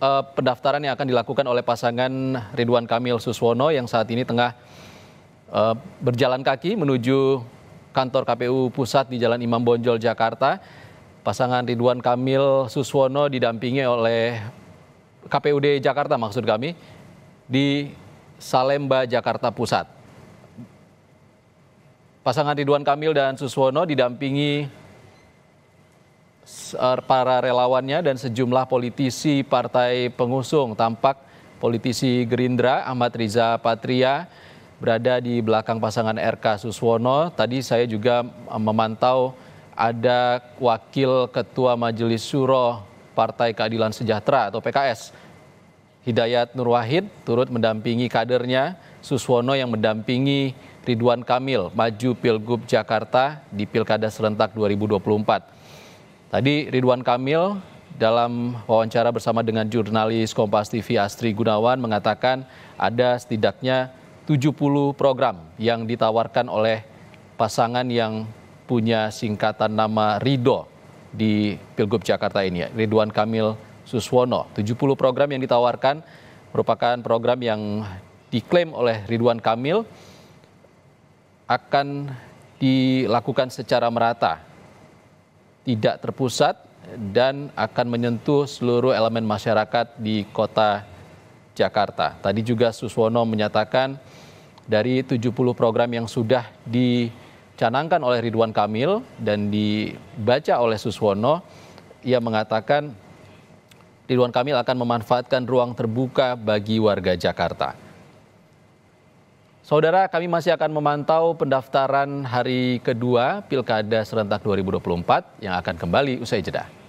uh, pendaftaran yang akan dilakukan oleh pasangan Ridwan Kamil Suswono yang saat ini tengah uh, berjalan kaki menuju kantor KPU pusat di Jalan Imam Bonjol Jakarta. Pasangan Ridwan Kamil Suswono didampingi oleh KPUD Jakarta maksud kami di Salemba Jakarta Pusat. Pasangan Ridwan Kamil dan Suswono didampingi Eh, para relawannya dan sejumlah politisi partai pengusung tampak politisi Gerindra Ahmad Riza Patria berada di belakang pasangan RK Suswono. Tadi saya juga memantau ada Wakil Ketua Majelis suro Partai Keadilan Sejahtera atau PKS, Hidayat Nur Wahid turut mendampingi kadernya Suswono yang mendampingi Ridwan Kamil maju Pilgub Jakarta di Pilkada serentak 2024. Tadi Ridwan Kamil dalam wawancara bersama dengan jurnalis Kompas TV Astri Gunawan mengatakan ada setidaknya 70 program yang ditawarkan oleh pasangan yang punya singkatan nama Rido di Pilgub Jakarta ini. Ridwan Kamil Suswono, 70 program yang ditawarkan merupakan program yang diklaim oleh Ridwan Kamil akan dilakukan secara merata tidak terpusat dan akan menyentuh seluruh elemen masyarakat di kota Jakarta. Tadi juga Suswono menyatakan dari 70 program yang sudah dicanangkan oleh Ridwan Kamil dan dibaca oleh Suswono, ia mengatakan Ridwan Kamil akan memanfaatkan ruang terbuka bagi warga Jakarta. Saudara, kami masih akan memantau pendaftaran hari kedua Pilkada Serentak 2024 yang akan kembali usai jeda.